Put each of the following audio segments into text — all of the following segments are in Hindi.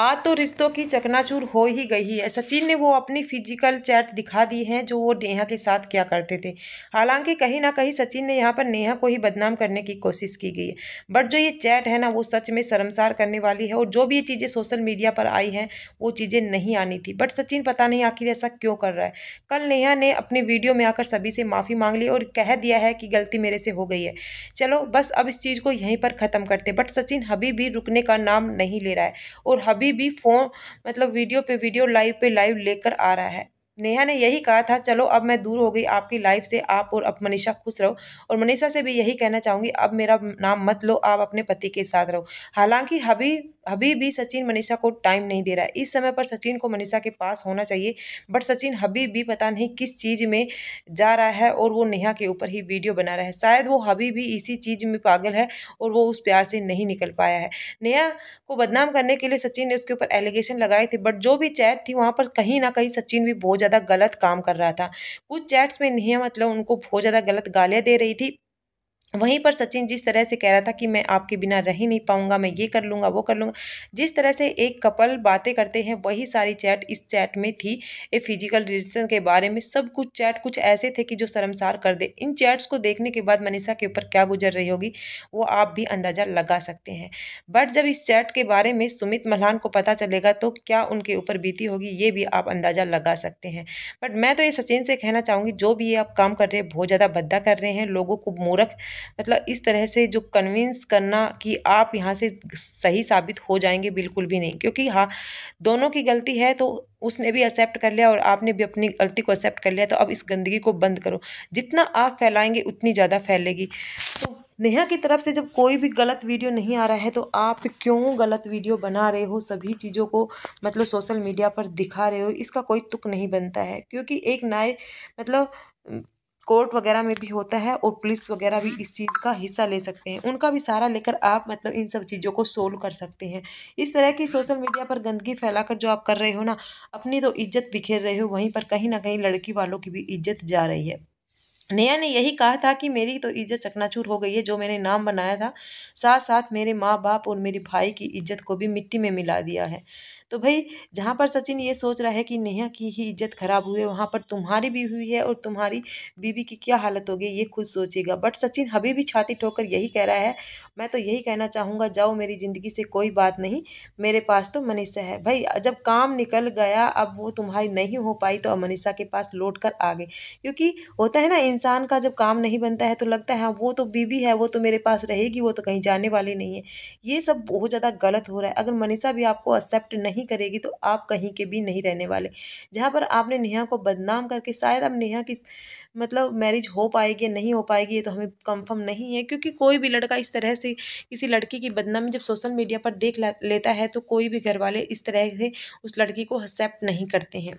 आज तो रिश्तों की चकनाचूर हो ही गई है सचिन ने वो अपनी फिजिकल चैट दिखा दी है जो वो नेहा के साथ क्या करते थे हालांकि कहीं ना कहीं सचिन ने यहाँ पर नेहा को ही बदनाम करने की कोशिश की गई है बट जो ये चैट है ना वो सच में शर्मसार करने वाली है और जो भी ये चीज़ें सोशल मीडिया पर आई हैं वो चीज़ें नहीं आनी थी बट सचिन पता नहीं आखिर ऐसा क्यों कर रहा है कल नेहा ने अपने वीडियो में आकर सभी से माफ़ी मांग ली और कह दिया है कि गलती मेरे से हो गई है चलो बस अब इस चीज़ को यहीं पर ख़त्म करते बट सचिन अभी भी रुकने का नाम नहीं ले रहा है और अभी भी फ़ोन मतलब वीडियो पे वीडियो लाइव पे लाइव लेकर आ रहा है नेहा ने यही कहा था चलो अब मैं दूर हो गई आपकी लाइफ से आप और अब मनीषा खुश रहो और मनीषा से भी यही कहना चाहूँगी अब मेरा नाम मत लो आप अपने पति के साथ रहो हालांकि हबी अभी भी सचिन मनीषा को टाइम नहीं दे रहा है इस समय पर सचिन को मनीषा के पास होना चाहिए बट सचिन हबी भी पता नहीं किस चीज़ में जा रहा है और वो नेहा के ऊपर ही वीडियो बना रहा है शायद वो हबी भी इसी चीज़ में पागल है और वो उस प्यार से नहीं निकल पाया है नेहा को बदनाम करने के लिए सचिन ने उसके ऊपर एलिगेशन लगाए थे बट जो भी चैट थी वहाँ पर कहीं ना कहीं सचिन भी बोझ ज़्यादा गलत काम कर रहा था कुछ चैट्स में नेहा मतलब उनको बहुत ज़्यादा गलत गालियाँ दे रही थी वहीं पर सचिन जिस तरह से कह रहा था कि मैं आपके बिना रह ही नहीं पाऊंगा मैं ये कर लूँगा वो कर लूँगा जिस तरह से एक कपल बातें करते हैं वही सारी चैट इस चैट में थी ये फिजिकल रिलेशन के बारे में सब कुछ चैट कुछ ऐसे थे कि जो शर्मसार कर दे इन चैट्स को देखने के बाद मनीषा के ऊपर क्या गुजर रही होगी वो आप भी अंदाज़ा लगा सकते हैं बट जब इस चैट के बारे में सुमित मल्हान को पता चलेगा तो क्या उनके ऊपर बीती होगी ये भी आप अंदाज़ा लगा सकते हैं बट मैं तो ये सचिन से कहना चाहूँगी जो भी ये आप काम कर रहे हैं बहुत ज़्यादा भद्दा कर रहे हैं लोगों को मूर्ख मतलब इस तरह से जो कन्विंस करना कि आप यहाँ से सही साबित हो जाएंगे बिल्कुल भी नहीं क्योंकि हाँ दोनों की गलती है तो उसने भी एक्सेप्ट कर लिया और आपने भी अपनी गलती को एक्सेप्ट कर लिया तो अब इस गंदगी को बंद करो जितना आप फैलाएंगे उतनी ज़्यादा फैलेगी तो नेहा की तरफ से जब कोई भी गलत वीडियो नहीं आ रहा है तो आप क्यों गलत वीडियो बना रहे हो सभी चीज़ों को मतलब सोशल मीडिया पर दिखा रहे हो इसका कोई तुक नहीं बनता है क्योंकि एक नए मतलब कोर्ट वगैरह में भी होता है और पुलिस वगैरह भी इस चीज़ का हिस्सा ले सकते हैं उनका भी सहारा लेकर आप मतलब इन सब चीज़ों को सोल्व कर सकते हैं इस तरह की सोशल मीडिया पर गंदगी फैलाकर जो आप कर रहे हो ना अपनी तो इज्जत बिखेर रहे हो वहीं पर कहीं ना कहीं लड़की वालों की भी इज्जत जा रही है नेहा ने यही कहा था कि मेरी तो इज्जत चकनाचूर हो गई है जो मैंने नाम बनाया था साथ साथ मेरे माँ बाप और मेरे भाई की इज्जत को भी मिट्टी में मिला दिया है तो भाई जहाँ पर सचिन ये सोच रहा है कि नेहा की ही इज्जत खराब हुई है वहाँ पर तुम्हारी भी हुई है और तुम्हारी बीवी की क्या हालत होगी ये खुद सोचेगा बट सचिन अभी भी छाती ठोकर यही कह रहा है मैं तो यही कहना चाहूँगा जाओ मेरी ज़िंदगी से कोई बात नहीं मेरे पास तो मनीषा है भाई जब काम निकल गया अब वो तुम्हारी नहीं हो पाई तो अब मनीषा के पास लौट कर आ गए क्योंकि होता है ना इन इंसान का जब काम नहीं बनता है तो लगता है हाँ वो तो बीबी है वो तो मेरे पास रहेगी वो तो कहीं जाने वाली नहीं है ये सब बहुत ज़्यादा गलत हो रहा है अगर मनीषा भी आपको एक्सेप्ट नहीं करेगी तो आप कहीं के भी नहीं रहने वाले जहाँ पर आपने नेहा को बदनाम करके शायद अब नेहा की मतलब मैरिज हो पाएगी नहीं हो पाएगी ये तो हमें कंफर्म नहीं है क्योंकि कोई भी लड़का इस तरह से किसी लड़की की बदनामी जब सोशल मीडिया पर देख लेता है तो कोई भी घर वाले इस तरह से उस लड़की को एक्सेप्ट नहीं करते हैं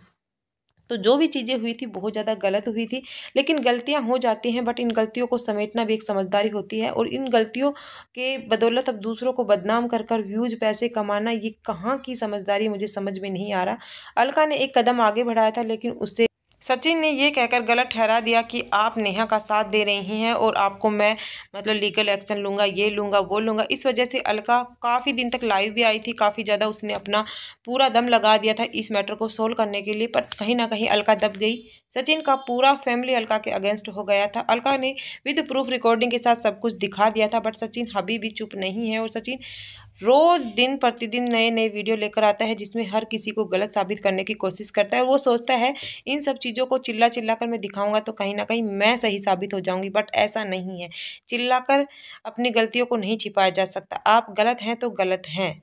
तो जो भी चीज़ें हुई थी बहुत ज़्यादा गलत हुई थी लेकिन गलतियाँ हो जाती हैं बट इन गलतियों को समेटना भी एक समझदारी होती है और इन गलतियों के बदौलत अब दूसरों को बदनाम कर कर व्यूज पैसे कमाना ये कहाँ की समझदारी मुझे समझ में नहीं आ रहा अलका ने एक कदम आगे बढ़ाया था लेकिन उससे सचिन ने यह कहकर गलत ठहरा दिया कि आप नेहा का साथ दे रही हैं और आपको मैं मतलब लीगल एक्शन लूँगा ये लूँगा वो लूँगा इस वजह से अलका काफ़ी दिन तक लाइव भी आई थी काफ़ी ज़्यादा उसने अपना पूरा दम लगा दिया था इस मैटर को सोल्व करने के लिए पर कहीं ना कहीं अलका दब गई सचिन का पूरा फैमिली अलका के अगेंस्ट हो गया था अलका ने विद प्रूफ रिकॉर्डिंग के साथ सब कुछ दिखा दिया था बट सचिन अभी भी चुप नहीं है और सचिन रोज़ दिन प्रतिदिन नए नए वीडियो लेकर आता है जिसमें हर किसी को गलत साबित करने की कोशिश करता है वो सोचता है इन सब चीज़ों को चिल्ला चिल्ला कर मैं दिखाऊंगा तो कहीं ना कहीं मैं सही साबित हो जाऊंगी बट ऐसा नहीं है चिल्ला कर अपनी गलतियों को नहीं छिपाया जा सकता आप गलत हैं तो गलत हैं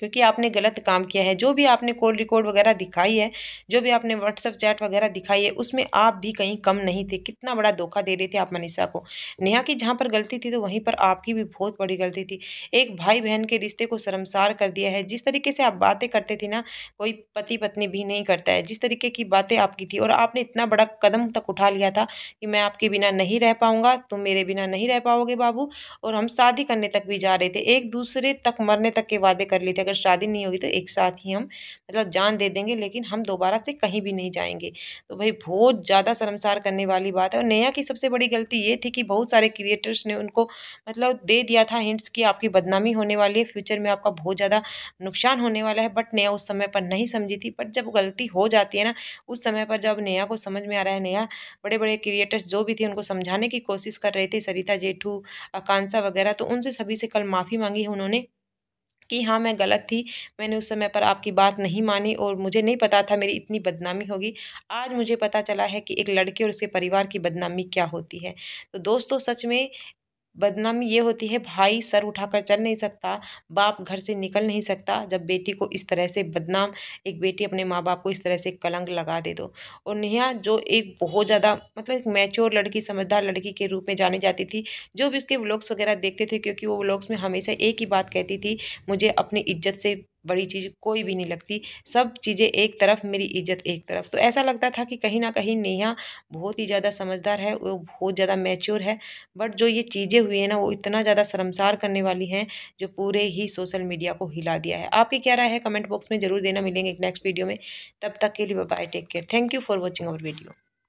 क्योंकि आपने गलत काम किया है जो भी आपने कॉल रिकॉर्ड वगैरह दिखाई है जो भी आपने व्हाट्सअप चैट वगैरह दिखाई है उसमें आप भी कहीं कम नहीं थे कितना बड़ा धोखा दे रहे थे आप मनीषा को नेहा की जहाँ पर गलती थी तो वहीं पर आपकी भी बहुत बड़ी गलती थी एक भाई बहन के रिश्ते को शर्मसार कर दिया है जिस तरीके से आप बातें करते थे ना कोई पति पत्नी भी नहीं करता है जिस तरीके की बातें आपकी थी और आपने इतना बड़ा कदम तक उठा लिया था कि मैं आपके बिना नहीं रह पाऊँगा तुम मेरे बिना नहीं रह पाओगे बाबू और हम शादी करने तक भी जा रहे थे एक दूसरे तक मरने तक के वादे कर लिए थे अगर शादी नहीं होगी तो एक साथ ही हम मतलब जान दे देंगे लेकिन हम दोबारा से कहीं भी नहीं जाएंगे तो भाई बहुत ज़्यादा शर्मसार करने वाली बात है और नेहा की सबसे बड़ी गलती ये थी कि बहुत सारे क्रिएटर्स ने उनको मतलब दे दिया था हिंट्स कि आपकी बदनामी होने वाली है फ्यूचर में आपका बहुत ज़्यादा नुकसान होने वाला है बट नेहा उस समय पर नहीं समझी थी बट जब गलती हो जाती है ना उस समय पर जब नेहा को समझ में आ रहा है नेहा बड़े बड़े क्रिएटर्स जो भी थे उनको समझाने की कोशिश कर रहे थे सरिता जेठू आकांक्षा वगैरह तो उनसे सभी से कल माफ़ी मांगी है उन्होंने कि हाँ मैं गलत थी मैंने उस समय पर आपकी बात नहीं मानी और मुझे नहीं पता था मेरी इतनी बदनामी होगी आज मुझे पता चला है कि एक लड़के और उसके परिवार की बदनामी क्या होती है तो दोस्तों सच में बदनामी ये होती है भाई सर उठाकर चल नहीं सकता बाप घर से निकल नहीं सकता जब बेटी को इस तरह से बदनाम एक बेटी अपने माँ बाप को इस तरह से कलंक लगा दे दो और नेहा जो एक बहुत ज़्यादा मतलब एक मैच्योर लड़की समझदार लड़की के रूप में जानी जाती थी जो भी उसके व्लॉग्स वगैरह देखते थे क्योंकि वो व्लॉग्स में हमेशा एक ही बात कहती थी मुझे अपनी इज्जत से बड़ी चीज़ कोई भी नहीं लगती सब चीज़ें एक तरफ मेरी इज्जत एक तरफ तो ऐसा लगता था कि कहीं ना कहीं नेहा बहुत ही ज़्यादा समझदार है वो बहुत ज़्यादा मैच्योर है बट जो ये चीज़ें हुई हैं ना वो इतना ज़्यादा शर्मसार करने वाली हैं जो पूरे ही सोशल मीडिया को हिला दिया है आपकी क्या राय है कमेंट बॉक्स में ज़रूर देना मिलेंगे नेक्स्ट वीडियो में तब तक के लिए bye take care thank you for watching our video